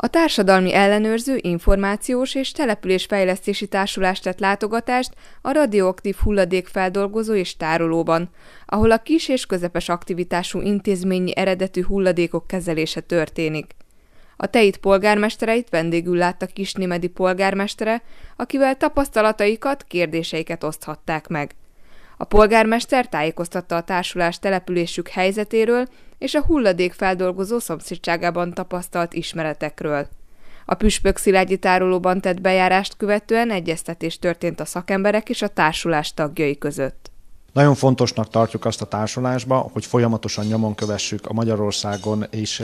A Társadalmi Ellenőrző Információs és Településfejlesztési Társulás tett látogatást a radioaktív hulladékfeldolgozó és tárolóban, ahol a kis és közepes aktivitású intézményi eredetű hulladékok kezelése történik. A teit polgármestereit vendégül látta Kisnémedi polgármestere, akivel tapasztalataikat, kérdéseiket oszthatták meg. A polgármester tájékoztatta a társulás településük helyzetéről és a hulladékfeldolgozó szomszédságában tapasztalt ismeretekről. A püspök szilágyi tárolóban tett bejárást követően egyeztetés történt a szakemberek és a társulás tagjai között. Nagyon fontosnak tartjuk azt a társulásba, hogy folyamatosan nyomon kövessük a Magyarországon is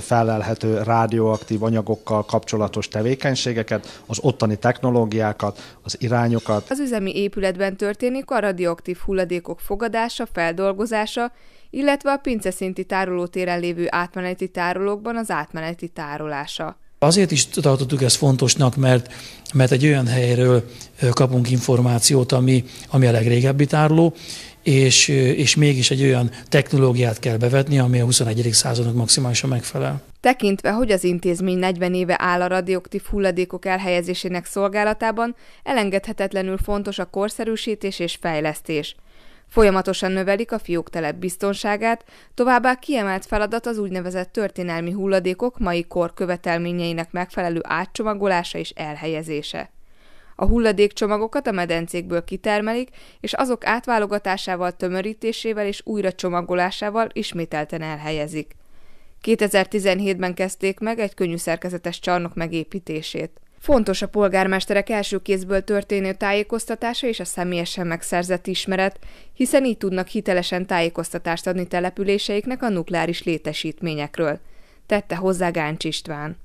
felelhető rádióaktív anyagokkal kapcsolatos tevékenységeket, az ottani technológiákat, az irányokat. Az üzemi épületben történik a radioaktív hulladékok fogadása, feldolgozása, illetve a pinceszinti tárolótéren lévő átmeneti tárolókban az átmeneti tárolása. Azért is tartottuk ezt fontosnak, mert, mert egy olyan helyről kapunk információt, ami, ami a legrégebbi tárló, és, és mégis egy olyan technológiát kell bevetni, ami a 21. századnak maximálisan megfelel. Tekintve, hogy az intézmény 40 éve áll a radioaktív hulladékok elhelyezésének szolgálatában, elengedhetetlenül fontos a korszerűsítés és fejlesztés. Folyamatosan növelik a fiók telep biztonságát, továbbá kiemelt feladat az úgynevezett történelmi hulladékok mai kor követelményeinek megfelelő átcsomagolása és elhelyezése. A hulladékcsomagokat a medencékből kitermelik, és azok átválogatásával, tömörítésével és újra csomagolásával ismételten elhelyezik. 2017-ben kezdték meg egy könnyű szerkezetes csarnok megépítését. Fontos a polgármesterek első kézből történő tájékoztatása és a személyesen megszerzett ismeret, hiszen így tudnak hitelesen tájékoztatást adni településeiknek a nukleáris létesítményekről, tette hozzá Gáncs István.